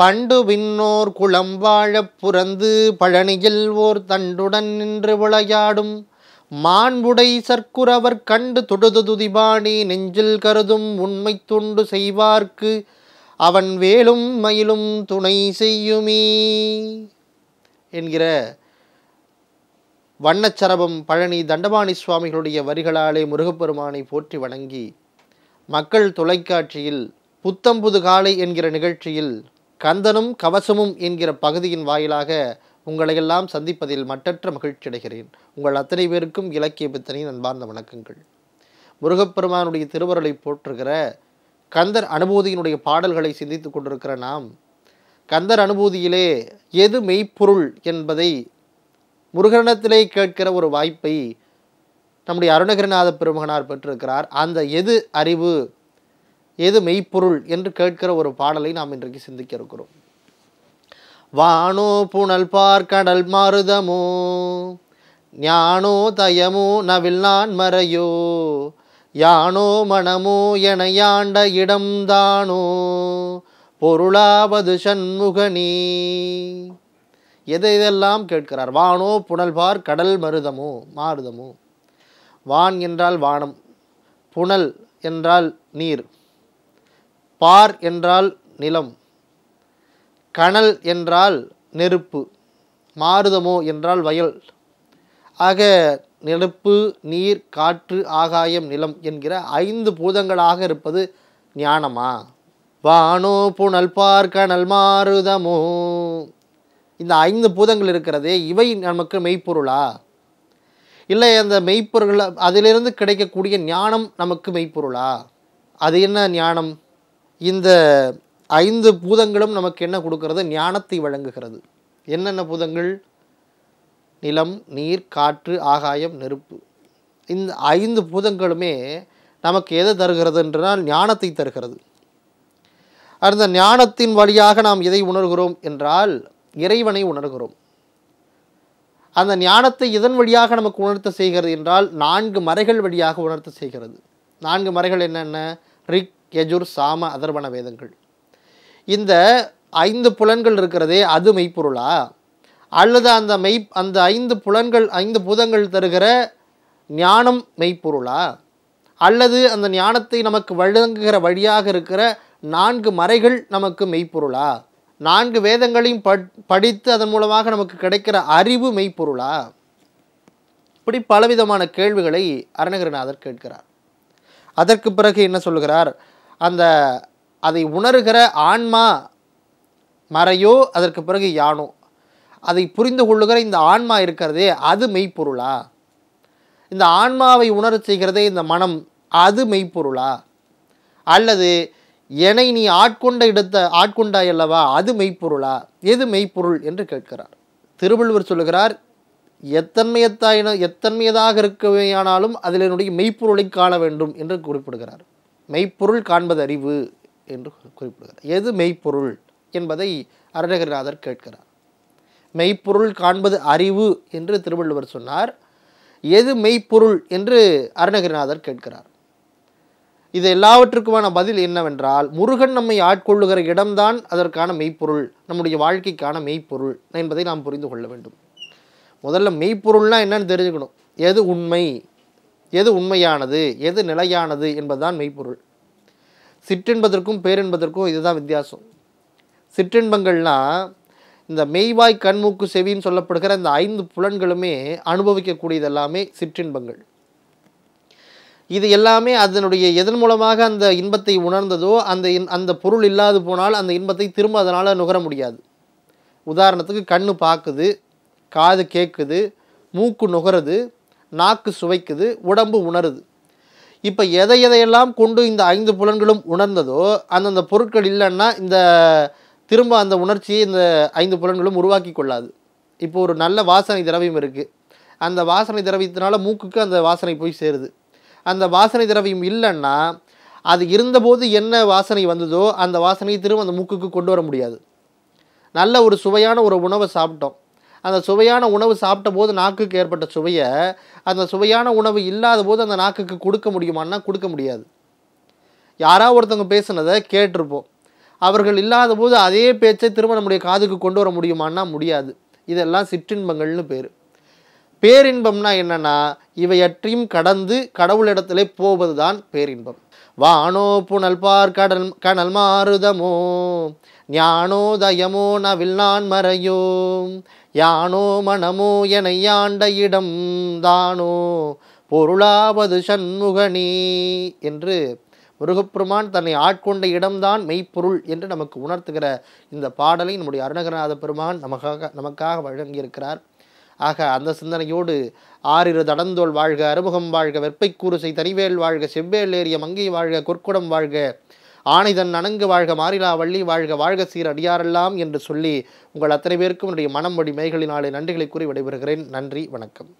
பண்டு விண்ணோர் குளம் வாழப் புறந்து பழனியில் ஓர் தண்டுடன் நின்று விளையாடும் மாண்புடை சர்க்குரவர் கண்டு தொடுது துதிபாணி நெஞ்சில் கருதும் உண்மை துண்டு செய்வார்க்கு அவன் வேலும் மயிலும் துணை செய்யுமே என்கிற வண்ணச்சரபம் பழனி தண்டபாணி சுவாமிகளுடைய வரிகளாலே முருகப்பெருமானை போற்றி வணங்கி மக்கள் தொலைக்காட்சியில் புத்தம்புது காலை என்கிற நிகழ்ச்சியில் கந்தனும் கவசமும் என்கிற பகுதியின் வாயிலாக உங்களையெல்லாம் சந்திப்பதில் மட்டற்ற மகிழ்ச்சி அடைகிறேன் உங்கள் அத்தனை பேருக்கும் இலக்கிய பித்தனை அன்பார்ந்த வணக்கங்கள் முருகப்பெருமானுடைய திருவருளை போற்றுகிற கந்தர் அனுபூதியினுடைய பாடல்களை சிந்தித்து கொண்டிருக்கிற நாம் கந்தர் அனுபூதியிலே எது மெய்ப்பொருள் என்பதை முருகனத்திலே கேட்கிற ஒரு வாய்ப்பை நம்முடைய அருணகிரிநாத பெருமகனார் பெற்றிருக்கிறார் அந்த எது அறிவு எது மெய்ப்பொருள் என்று கேட்கிற ஒரு பாடலை நாம் இன்றைக்கு சிந்திக்க இருக்கிறோம் வானோ புனல் கடல் மாறுதமோ ஞானோ தயமோ நவில் நான் மறையோ யானோ மனமோ என யாண்ட இடம்தானோ பொருளாவது சண்முகனி எதை இதெல்லாம் கேட்கிறார் வானோ புனல்பார் கடல் மருதமோ மாறுதமோ வான் என்றால் வானம் புனல் என்றால் நீர் பார் என்றால் நிலம் கணல் என்றால் நெருப்பு மாறுதமோ என்றால் வயல் ஆக நெருப்பு நீர் காற்று ஆகாயம் நிலம் என்கிற ஐந்து பூதங்களாக இருப்பது ஞானமா வானோ புனல் பார் கணல் மாறுதமோ இந்த ஐந்து பூதங்கள் இருக்கிறதே இவை நமக்கு மெய்ப்பொருளா இல்லை அந்த மெய்ப்பொருள் அதிலிருந்து கிடைக்கக்கூடிய ஞானம் நமக்கு மெய்ப்பொருளா அது என்ன ஞானம் இந்த ஐந்து பூதங்களும் நமக்கு என்ன கொடுக்கறது ஞானத்தை வழங்குகிறது என்னென்ன பூதங்கள் நிலம் நீர் காற்று ஆகாயம் நெருப்பு இந்த ஐந்து பூதங்களுமே நமக்கு எதை தருகிறது என்றால் ஞானத்தை தருகிறது அந்த ஞானத்தின் வழியாக நாம் எதை உணர்கிறோம் என்றால் இறைவனை உணர்கிறோம் அந்த ஞானத்தை இதன் வழியாக நமக்கு உணர்த்த செய்கிறது என்றால் நான்கு மறைகள் வழியாக உணர்த்த செய்கிறது நான்கு மறைகள் என்னென்ன ரிக் யஜுர் சாம அதர்வண வேதங்கள் இந்த ஐந்து புலன்கள் இருக்கிறதே அது மெய்ப்பொருளா அல்லது அந்த மெய் அந்த ஐந்து புலன்கள் ஐந்து பூதங்கள் தருகிற ஞானம் மெய்ப்பொருளா அல்லது அந்த ஞானத்தை நமக்கு வழங்குகிற வழியாக இருக்கிற நான்கு மறைகள் நமக்கு மெய்ப்பொருளா நான்கு வேதங்களையும் படித்து அதன் மூலமாக நமக்கு கிடைக்கிற அறிவு மெய்ப்பொருளா இப்படி பலவிதமான கேள்விகளை அருணகிரிநாதர் கேட்கிறார் அதற்கு பிறகு என்ன சொல்கிறார் அந்த அதை உணர்கிற ஆன்மா மறையோ அதற்கு பிறகு யானோ அதை புரிந்து கொள்ளுகிற இந்த ஆன்மா இருக்கிறதே அது மெய்ப்பொருளா இந்த ஆன்மாவை உணரச் செய்கிறதே இந்த மனம் அது மெய்ப்பொருளா அல்லது என்னை நீ ஆட்கொண்ட இடத்த ஆட்கொண்டாய் அல்லவா அது மெய்ப்பொருளா எது மெய்ப்பொருள் என்று கேட்கிறார் திருவள்ளுவர் சொல்லுகிறார் எத்தன்மையத்தாயின எத்தன்மையதாக இருக்கவேயானாலும் அதில் என்னுடைய மெய்ப்பொருளை காண வேண்டும் என்று குறிப்பிடுகிறார் மெய்ப்பொருள் காண்பது அறிவு என்று குறிப்பிடுகிறார் எது மெய்ப்பொருள் என்பதை அருணகிரிநாதர் கேட்கிறார் மெய்ப்பொருள் காண்பது அறிவு என்று திருவள்ளுவர் சொன்னார் எது மெய்ப்பொருள் என்று அருணகிரிநாதர் கேட்கிறார் இது எல்லாவற்றுக்குமான பதில் என்னவென்றால் முருகன் நம்மை ஆட்கொள்ளுகிற இடம்தான் அதற்கான மெய்ப்பொருள் நம்முடைய வாழ்க்கைக்கான மெய்ப்பொருள் என்பதை நாம் புரிந்து கொள்ள வேண்டும் முதல்ல மெய்ப்பொருள்னால் என்னென்னு தெரிஞ்சுக்கணும் எது உண்மை எது உண்மையானது எது நிலையானது என்பதுதான் மெய்ப்பொருள் சிற்றின்பதற்கும் பேரின்பதற்கும் இதுதான் வித்தியாசம் சிற்றின்பங்கள்னால் இந்த மெய்வாய் கண்மூக்கு செவின்னு சொல்லப்படுகிற இந்த ஐந்து புலன்களுமே அனுபவிக்கக்கூடியது எல்லாமே சிற்றின்பங்கள் இது எல்லாமே அதனுடைய எதன் மூலமாக அந்த இன்பத்தை உணர்ந்ததோ அந்த இன் அந்த பொருள் இல்லாது போனால் அந்த இன்பத்தை திரும்ப அதனால் நுகர முடியாது உதாரணத்துக்கு கண்ணு பார்க்குது காது கேட்குது மூக்கு நுகருது நாக்கு சுவைக்குது உடம்பு உணருது இப்போ எதை எதையெல்லாம் கொண்டு இந்த ஐந்து புலன்களும் உணர்ந்ததோ அந்தந்த பொருட்கள் இல்லைன்னா இந்த திரும்ப அந்த உணர்ச்சியை இந்த ஐந்து புலன்களும் உருவாக்கி கொள்ளாது இப்போ ஒரு நல்ல வாசனை திரவியம் இருக்குது அந்த வாசனை திரவியத்தினால மூக்குக்கு அந்த வாசனை போய் சேருது அந்த வாசனை திரவியம் இல்லைன்னா அது இருந்தபோது என்ன வாசனை வந்ததோ அந்த வாசனையை திரும்ப அந்த மூக்குக்கு கொண்டு வர முடியாது நல்ல ஒரு சுவையான ஒரு உணவை சாப்பிட்டோம் அந்த சுவையான உணவு சாப்பிட்ட போது நாக்குக்கு ஏற்பட்ட சுவையை அந்த சுவையான உணவு இல்லாத போது அந்த நாக்குக்கு கொடுக்க முடியுமான்னா கொடுக்க முடியாது யாராவது ஒருத்தவங்க பேசுனதை கேட்டிருப்போம் அவர்கள் இல்லாத போது அதே பேச்சை திரும்ப நம்முடைய காதுக்கு கொண்டு வர முடியுமான்னா முடியாது இதெல்லாம் சிற்றின்பங்கள்னு பேர் பேரின்பம்னா என்னன்னா இவையற்றையும் கடந்து கடவுளிடத்திலே போவது தான் பேரின்பம் வானோ புனல் பார் கடல் கனல் மாறுதமோ ஞானோதயமோ நவில் நான் மறையோ யானோ மனமோ என யாண்ட இடம் தானோ பொருளாவது சண்முகனி என்று முருகப்பெருமான் தன்னை ஆட்கொண்ட இடம்தான் மெய்ப்பொருள் என்று நமக்கு உணர்த்துகிற இந்த பாடலை நம்முடைய அருணகநாத பெருமான் நமக்காக நமக்காக வழங்கியிருக்கிறார் ஆக அந்த சிந்தனையோடு ஆறிரு தடந்தோல் வாழ்க அறுமுகம் வாழ்க வெப்பைக்கூருசை தனிவேல் வாழ்க செவ்வேல் ஏறிய மங்கை வாழ்க கொற்குடம் வாழ்க ஆணைதன் நனங்கு வாழ்க மாறிலா வள்ளி வாழ்க வாழ்க சீர் அடியாரெல்லாம் என்று சொல்லி உங்கள் அத்தனை பேருக்கும் என்னுடைய மனம் வழி மேய்களினாலே நன்றிகளை கூறி விடைபெறுகிறேன் நன்றி வணக்கம்